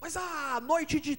Mas a noite de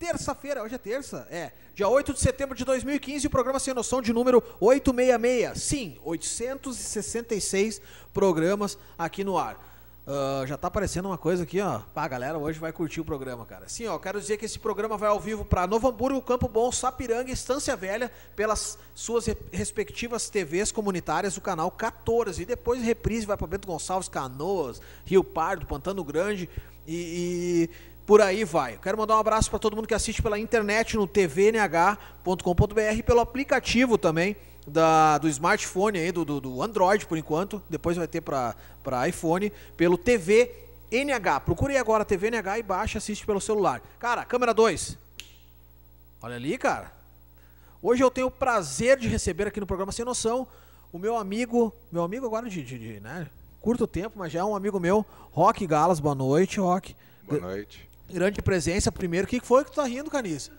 terça-feira, hoje é terça, é, dia 8 de setembro de 2015, o programa Sem Noção de número 866. Sim, 866 programas aqui no ar. Uh, já tá aparecendo uma coisa aqui, ó. Pá, a galera hoje vai curtir o programa, cara. Sim, ó, quero dizer que esse programa vai ao vivo para Novo Hamburgo, Campo Bom, Sapiranga e Estância Velha, pelas suas respectivas TVs comunitárias, o canal 14. E depois reprise vai para Bento Gonçalves, Canoas, Rio Pardo, Pantano Grande e, e por aí vai. Quero mandar um abraço para todo mundo que assiste pela internet no tvnh.com.br e pelo aplicativo também da, do smartphone aí, do, do, do Android por enquanto, depois vai ter para iPhone, pelo TV NH. Procure agora TV NH e baixa, assiste pelo celular. Cara, câmera 2. Olha ali, cara. Hoje eu tenho o prazer de receber aqui no programa Sem Noção o meu amigo, meu amigo agora de, de, de né? curto tempo, mas já é um amigo meu, Rock Galas. Boa noite, Rock. Boa noite grande presença primeiro. O que foi que tu tá rindo, Canice?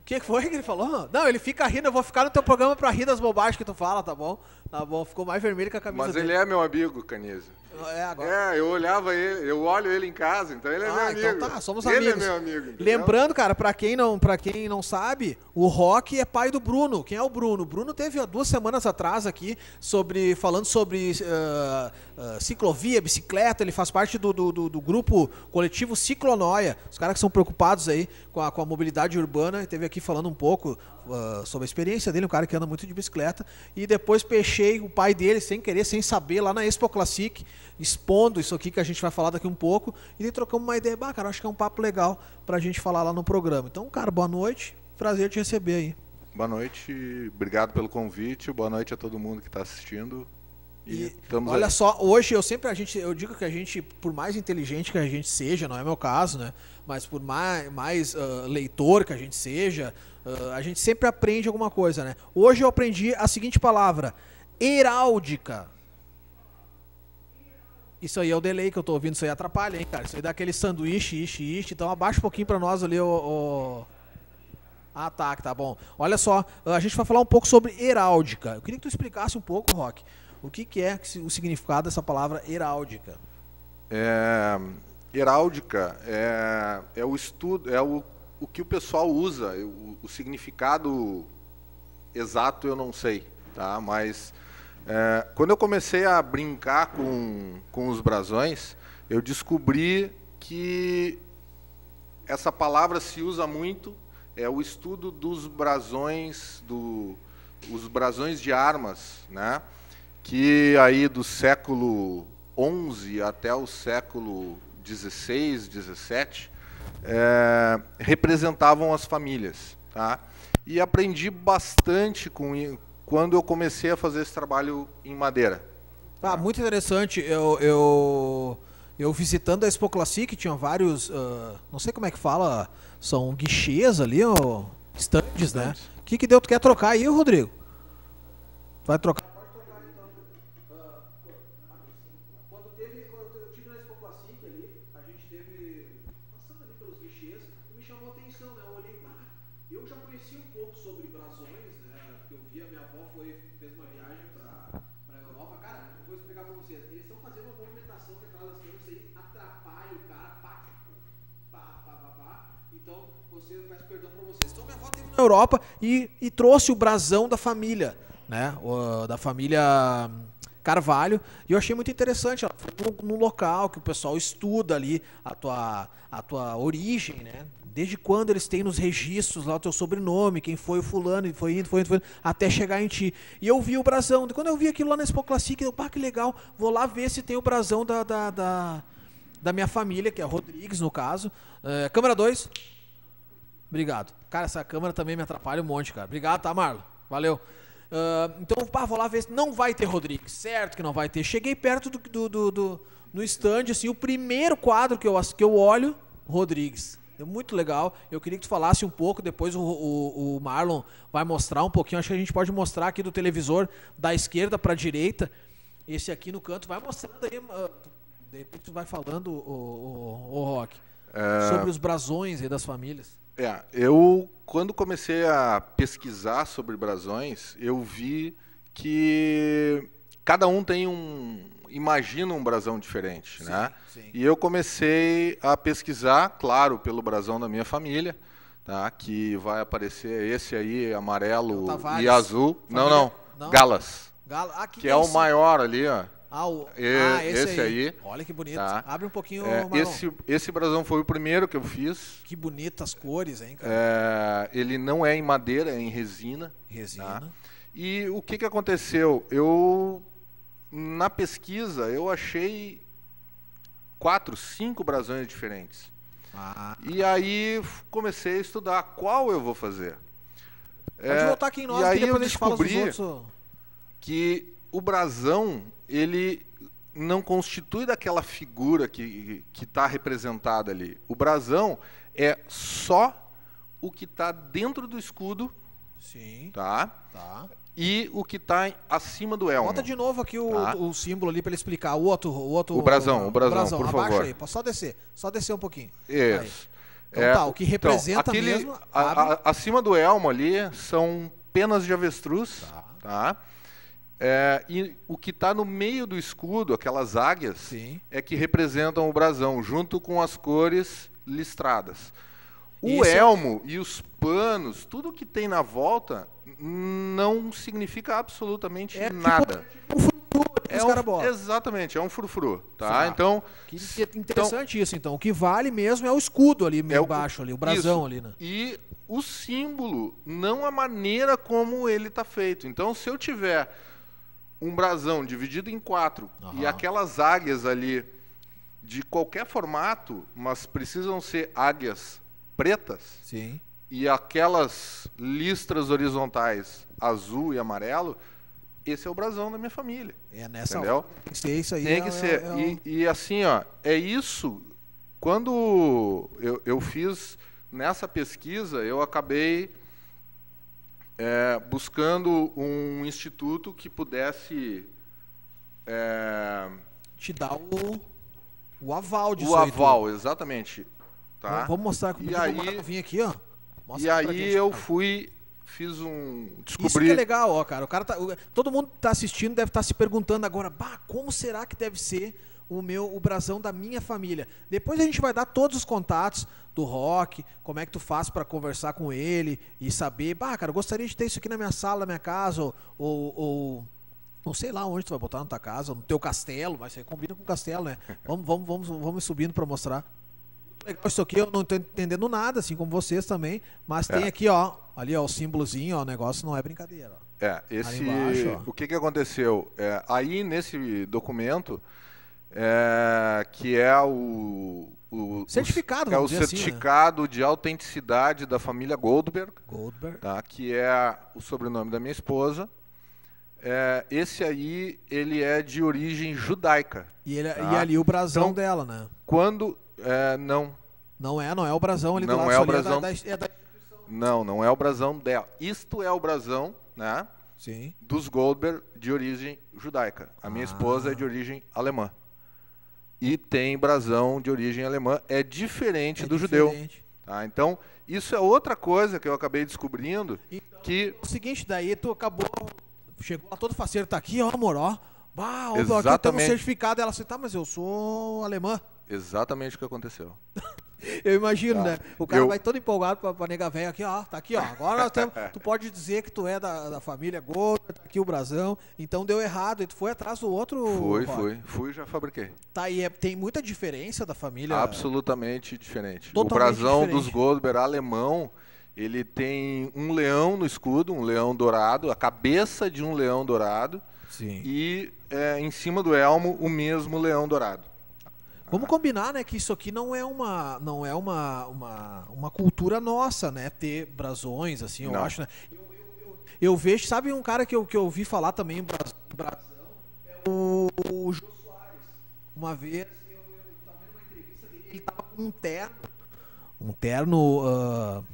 O que foi que ele falou? Não, ele fica rindo, eu vou ficar no teu programa pra rir das bobagens que tu fala, tá bom? Tá bom, ficou mais vermelho que a camisa Mas dele. ele é meu amigo, Canise. É, agora. É, eu olhava ele, eu olho ele em casa, então ele é ah, meu então amigo. Então tá, somos ele é amigos. Ele é meu amigo. Lembrando, cara, para quem não, para quem não sabe, o Rock é pai do Bruno. Quem é o Bruno? O Bruno teve há duas semanas atrás aqui sobre falando sobre uh, uh, ciclovia, bicicleta. Ele faz parte do, do, do, do grupo coletivo Ciclonoia. Os caras que são preocupados aí com a, com a mobilidade urbana. teve aqui falando um pouco uh, sobre a experiência dele, um cara que anda muito de bicicleta. E depois peixei o pai dele, sem querer, sem saber, lá na Expo Classic, expondo isso aqui que a gente vai falar daqui um pouco. E trocamos uma ideia, bah, cara, acho que é um papo legal para a gente falar lá no programa. Então, cara, boa noite, prazer te receber aí. Boa noite, obrigado pelo convite, boa noite a todo mundo que está assistindo. E, olha aí. só, hoje eu sempre a gente, eu digo que a gente, por mais inteligente que a gente seja, não é meu caso, né? Mas por mais, mais uh, leitor que a gente seja, uh, a gente sempre aprende alguma coisa, né? Hoje eu aprendi a seguinte palavra: heráldica. Isso aí é o delay que eu tô ouvindo, isso aí atrapalha, hein, cara? Isso aí dá aquele sanduíche, ishi, ishi. Então abaixa um pouquinho para nós ali o, o... Ah, tá, tá bom. Olha só, a gente vai falar um pouco sobre heráldica. Eu queria que tu explicasse um pouco, Rock, o que, que é o significado dessa palavra heráldica? É, heráldica é, é o estudo, é o, o que o pessoal usa. O, o significado exato eu não sei, tá? Mas é, quando eu comecei a brincar com, com os brasões, eu descobri que essa palavra se usa muito, é o estudo dos brasões, do, os brasões de armas, né? que aí do século XI até o século XVI, XVII, é, representavam as famílias. Tá? E aprendi bastante com, quando eu comecei a fazer esse trabalho em madeira. Ah, tá? muito interessante. Eu, eu, eu visitando a Expo Classic, tinha vários, uh, não sei como é que fala, são guichês ali, ou né? O que, que deu? Tu quer trocar aí, Rodrigo? Vai trocar vocês, eu peço perdão para vocês. Então minha avó teve na Europa e, e trouxe o brasão da família, né? O, da família hum, Carvalho. E eu achei muito interessante. Ela foi num local que o pessoal estuda ali a tua, a tua origem, né? Desde quando eles têm nos registros lá o teu sobrenome, quem foi o fulano, foi indo, foi indo, foi indo, até chegar em ti. E eu vi o brasão. Quando eu vi aquilo lá na Expo Classic, eu, pá, que legal, vou lá ver se tem o brasão da, da, da, da minha família, que é Rodrigues, no caso. É, câmera 2. Obrigado. Cara, essa câmera também me atrapalha um monte, cara. Obrigado, tá, Marlon? Valeu. Uh, então, pá, vou lá ver se não vai ter Rodrigues. Certo que não vai ter. Cheguei perto do, do, do, do no stand, assim, o primeiro quadro que eu, que eu olho, Rodrigues. É muito legal. Eu queria que tu falasse um pouco, depois o, o, o, Marlon vai mostrar um pouquinho. Acho que a gente pode mostrar aqui do televisor da esquerda para a direita. Esse aqui no canto vai mostrando aí. Ah, de repente tu vai falando, o, o, o Rock, é... sobre os brasões aí das famílias. É, eu quando comecei a pesquisar sobre brasões, eu vi que cada um tem um imagina um brasão diferente, sim, né? Sim. E eu comecei a pesquisar, claro, pelo brasão da minha família, tá? Que vai aparecer esse aí amarelo é e azul. Família? Não, não, não, Galas. Gala. Ah, que, que é, é o maior ali, ó. Ah, o... é, ah esse, esse aí. aí. Olha que bonito. Tá. Abre um pouquinho é, esse, esse brasão foi o primeiro que eu fiz. Que bonitas cores, hein, cara? É, ele não é em madeira, é em resina. Tá? Resina. Tá? E o que, que aconteceu? Eu, na pesquisa, eu achei quatro, cinco brasões diferentes. Ah. E aí comecei a estudar qual eu vou fazer. Pode é, voltar aqui em nós, e aí eu descobri que o brasão ele não constitui daquela figura que está representada ali. O brasão é só o que está dentro do escudo. Sim. Tá? Tá. E o que está acima do elmo. Bota de novo aqui o, tá. o símbolo ali para ele explicar. O outro, o outro. O brasão, o, o brasão, brasão, por Abaixa favor. Aí, só descer, só descer um pouquinho. Isso. Então, tá, é, tá, o que então, representa então, aquele, mesmo. A, a, acima do elmo ali são penas de avestruz, tá? tá? É, e o que está no meio do escudo, aquelas águias, Sim. é que representam o brasão, junto com as cores listradas. O Isso. É elmo e os panos, tudo que tem na volta, não significa absolutamente é, tipo nada. Tipo, um frufru, é, tipo é um, exatamente, é um frufru, tá? Sim, então, que interessante então, isso então. O que vale mesmo é o escudo ali é embaixo o, ali, o brasão isso. ali, né? E o símbolo, não a maneira como ele está feito. Então, se eu tiver um brasão dividido em quatro uhum. e aquelas águias ali de qualquer formato, mas precisam ser águias pretas. Sim. E aquelas listras horizontais azul e amarelo, esse é o brasão da minha família. É nessa. Entendeu? Tem isso aí. Tem é que é, ser. É, é... E, e, assim, ó, é isso. Quando eu, eu fiz nessa pesquisa, eu acabei é, buscando um instituto que pudesse é, te dar o, o aval de O aval, tu... exatamente. Tá? vou vamos mostrar como e aí, vim aqui, ó. Mostra e aí gente, eu cara. fui fiz um descobri Isso que é legal, ó, cara. O cara tá, todo mundo tá assistindo deve estar tá se perguntando agora, bah, como será que deve ser o meu o brasão da minha família. Depois a gente vai dar todos os contatos do Rock, como é que tu faz para conversar com ele e saber, bah, cara, eu gostaria de ter isso aqui na minha sala, na minha casa, ou, ou, ou não sei lá onde tu vai botar na tua casa, no teu castelo, mas aí combina com o castelo, né? Vamos, vamos, vamos, vamos subindo para mostrar. isso aqui, eu não estou entendendo nada, assim como vocês também, mas é. tem aqui, ó, ali ó, o símbolozinho, ó, o negócio não é brincadeira. Ó. É, esse, embaixo, o que que aconteceu? É, aí nesse documento, é, que é o, o certificado, o, é o certificado assim, né? de autenticidade da família Goldberg, Goldberg. Tá, que é o sobrenome da minha esposa. É, esse aí ele é de origem judaica. E, ele, é, tá? e é ali o brasão então, dela, né? Quando é, não. Não é, não é o brasão ali não do lado. É o brasão, é da, da, é da Não, não é o brasão dela. Isto é o brasão, né? Sim. Dos Goldberg de origem judaica. A minha ah. esposa é de origem alemã e tem brasão de origem alemã, é diferente é do diferente. judeu. Tá? Então, isso é outra coisa que eu acabei descobrindo. Então, que... O seguinte, daí tu acabou, chegou lá todo faceiro, tá aqui, ó, amor, ó. Bah, ó, Exatamente. aqui eu tenho um certificado. Ela assim, tá, mas eu sou alemã. Exatamente o que aconteceu. Eu imagino, tá. né? O cara eu... vai todo empolgado pra, pra nega velha aqui, ó, tá aqui, ó. Agora tu pode dizer que tu é da, da família Gorda, tá aqui o brasão. Então deu errado, e tu foi atrás do outro. Foi, foi. Fui já fabriquei. Tá, e é, tem muita diferença da família? Absolutamente diferente. Totalmente o brasão diferente. dos Goldberg alemão, ele tem um leão no escudo, um leão dourado, a cabeça de um leão dourado. Sim. E é, em cima do elmo, o mesmo leão dourado. Vamos combinar, né, que isso aqui não é uma, não é uma, uma, uma cultura nossa, né, ter brasões, assim, eu não. acho, né? Eu, eu, eu, eu, vejo, sabe um cara que eu, que eu ouvi falar também, brasão, brasão é o, o Jô Soares. Uma vez, eu, eu tava vendo uma entrevista dele, ele tava com um terno, um terno... Uh,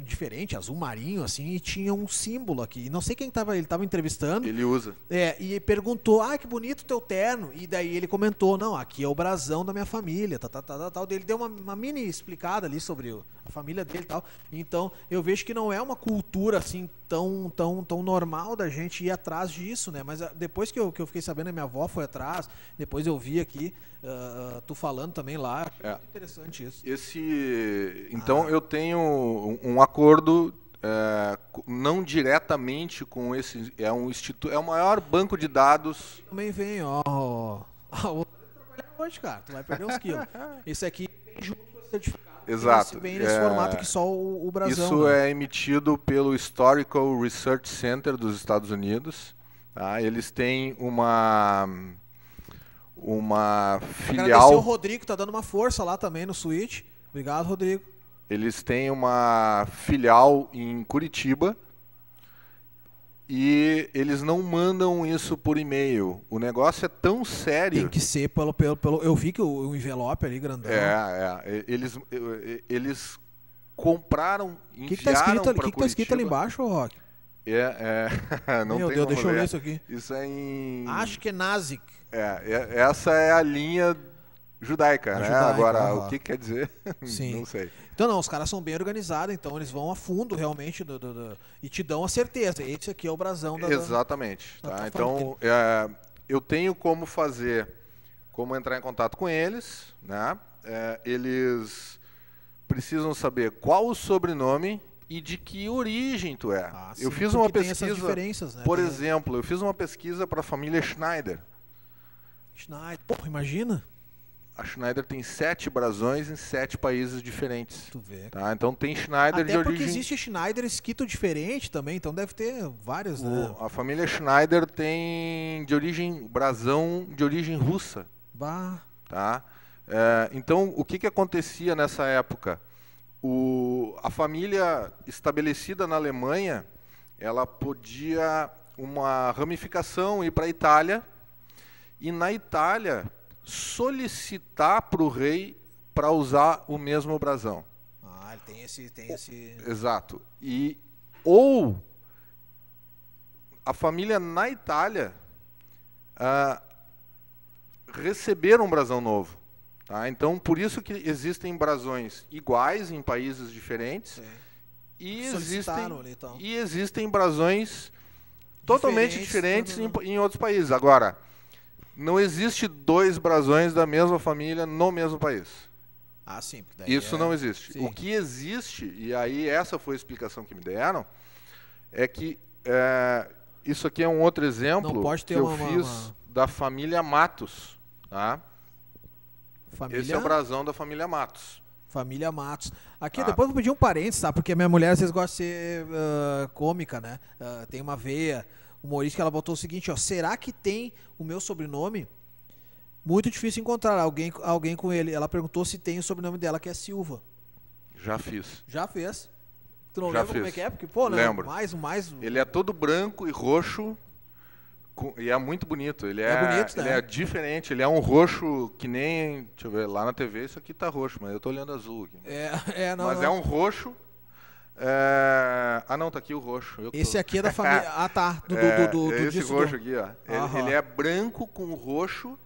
diferente, azul marinho, assim, e tinha um símbolo aqui. não sei quem estava ele estava entrevistando. Ele usa. É, e perguntou, ah, que bonito teu terno. E daí ele comentou, não, aqui é o brasão da minha família, tá, tá, tá, tal, tal, tal, tal. Ele deu uma, uma mini explicada ali sobre a família dele e tal. Então, eu vejo que não é uma cultura, assim, tão, tão, tão normal da gente ir atrás disso, né? Mas ah, depois que eu, que eu fiquei sabendo, a minha avó foi atrás, depois eu vi aqui, uh, tu falando também lá. É. Muito interessante isso. Esse, então ah. eu tenho um, um acordo é, não diretamente com esse é um instituto é o maior banco de dados. Também vem ó, ó, ó hoje cara, tu vai perder uns quilos. Esse aqui vem junto com o certificado. Exato. bem nesse é, formato que só o, o Brasil. Isso né? é emitido pelo Historical Research Center dos Estados Unidos. Tá? Eles têm uma uma filial. Agradecer o Rodrigo, tá dando uma força lá também no Switch. Obrigado, Rodrigo. Eles têm uma filial em Curitiba e eles não mandam isso por e-mail. O negócio é tão sério. Tem que ser pelo. pelo, pelo eu vi que o, envelope ali grandão. É, é. Eles, eles compraram, tá enviaram. O que, está escrito que tá escrito ali embaixo, Rock? É, é, não Meu tem Deus, deixa eu ver isso aqui. Isso é em. que é, é, é, essa é a linha judaica, né? Judaica, Agora, o que quer dizer? Sim. não sei. Então, não, os caras são bem organizados, então eles vão a fundo realmente do, do, do, e te dão a certeza. Esse aqui é o brasão da. Exatamente. Da, tá? Então, é, eu tenho como fazer, como entrar em contato com eles, né? É, eles precisam saber qual o sobrenome e de que origem tu é. Ah, eu fiz uma pesquisa. Né? Por né? exemplo, eu fiz uma pesquisa para a família Schneider. Schneider, Pô, imagina. A Schneider tem sete brasões em sete países diferentes. Tu vê. Tá? Então tem Schneider Até de origem. Até porque existe Schneider escrito diferente também, então deve ter várias. O, né? A família Schneider tem de origem brasão de origem russa. Bah. Tá? É, então o que, que acontecia nessa época? O, a família estabelecida na Alemanha, ela podia uma ramificação ir para a Itália e na Itália solicitar para o rei para usar o mesmo brasão. Ah, ele tem esse, tem esse. Exato. E ou a família na Itália ah, receber um brasão novo. Tá? Então, por isso que existem brasões iguais em países diferentes. É. E, existem, ali, então. e existem brasões totalmente diferentes, em, né? em outros países. Agora, não existe dois brasões da mesma família no mesmo país. Ah, sim. Isso é... não existe. Sim. O que existe, e aí essa foi a explicação que me deram, é que é, isso aqui é um outro exemplo que eu uma, fiz uma... da família Matos. Tá? Família... Esse é o brasão da família Matos. Família Matos. Aqui, ah. depois vou pedir um parênteses, tá? Porque minha mulher, às vezes gosta de ser uh, cômica, né? Uh, tem uma veia humorística, ela botou o seguinte, ó. Será que tem o meu sobrenome? Muito difícil encontrar alguém, alguém com ele. Ela perguntou se tem o sobrenome dela, que é Silva. Já fiz. Já fez. Tu não Já lembra fiz. como é que é? Porque, pô, né? Lembro. Mais, mais... Ele é todo branco e roxo e é muito bonito. Ele é, é bonito, né? Ele é diferente, ele é um roxo que nem. Deixa eu ver, lá na TV isso aqui tá roxo, mas eu tô olhando azul aqui. É, é, não, mas não. é um roxo. É... Ah, não, tá aqui o roxo. Eu esse tô... aqui é da família. Ah, tá. Do, do, é, do, do esse roxo aqui, ó. Ele, ele, é branco com roxo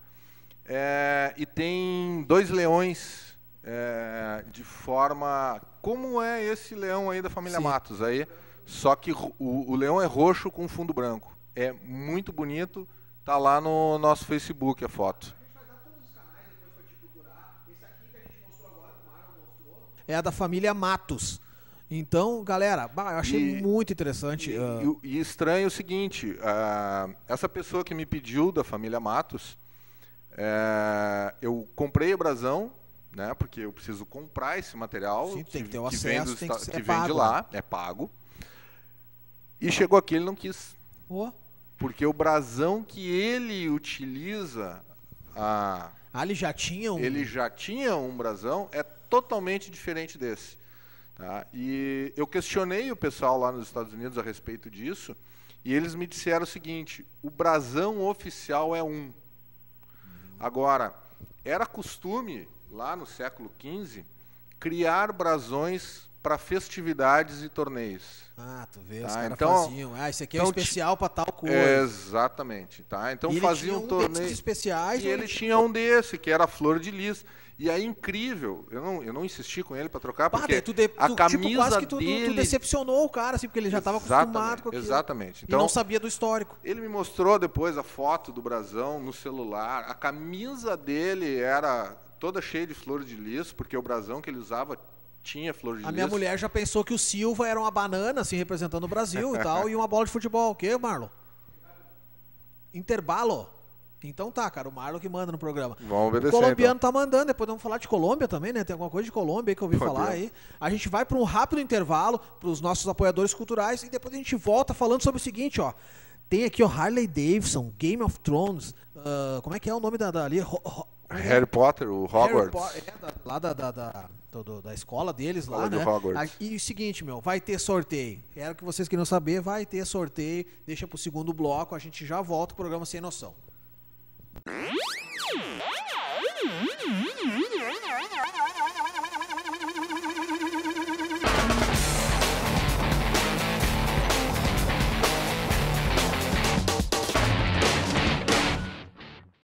é, e tem dois leões é, de forma. Como é esse leão aí da família Sim. Matos? Aí, só que o, o leão é roxo com fundo branco. É muito bonito. Tá lá no nosso Facebook a foto. É a da família Matos. Então, galera, bah, eu achei e, muito interessante. E, uh... e, e, estranho é o seguinte: uh, essa pessoa que me pediu da família Matos, uh, eu comprei a brasão, né? Porque eu preciso comprar esse material. Sim, tem que ter o que acesso, vem do, que, ser, que é vende pago, lá, é pago. E chegou aqui, ele não quis. Porque o brasão que ele utiliza. A... Ah, ele já tinha um. Ele já tinha um brasão, é totalmente diferente desse. Tá? E eu questionei o pessoal lá nos Estados Unidos a respeito disso, e eles me disseram o seguinte: o brasão oficial é um. Agora, era costume, lá no século XV, criar brasões para festividades e torneios. Ah, tu vê, tá? caras então, faziam. Ah, esse aqui é então, é especial para tal coisa. Exatamente, tá? Então e faziam um torneio. especiais. E né? ele tinha um desse que era flor de lis. E aí é incrível, eu não, eu não insisti com ele para trocar bah, porque tu de, tu, a camisa tipo, quase que tu, dele... tu decepcionou o cara assim, porque ele já estava acostumado com aquilo. Exatamente. Então, e não sabia do histórico. Ele me mostrou depois a foto do brasão no celular. A camisa dele era toda cheia de flor de lis, porque o brasão que ele usava tinha flor de lis. A minha mulher já pensou que o Silva era uma banana, assim, representando o Brasil e tal, e uma bola de futebol. O quê, Marlon? Interbalo. Então tá, cara, o Marlon que manda no programa. Vamos obedecer, o colombiano então. tá mandando, depois vamos falar de Colômbia também, né? Tem alguma coisa de Colômbia aí que eu ouvi falar Deus. aí. A gente vai para um rápido intervalo para os nossos apoiadores culturais e depois a gente volta falando sobre o seguinte, ó. Tem aqui o Harley Davidson, Game of Thrones, uh, como é que é o nome da, da ali? Ho, ho, é é? Harry Potter, o Hogwarts. Po é, da, lá da, da, da do, da escola deles lá, né? e o seguinte, meu, vai ter sorteio. Era o que vocês queriam saber, vai ter sorteio. Deixa pro segundo bloco, a gente já volta o programa Sem Noção.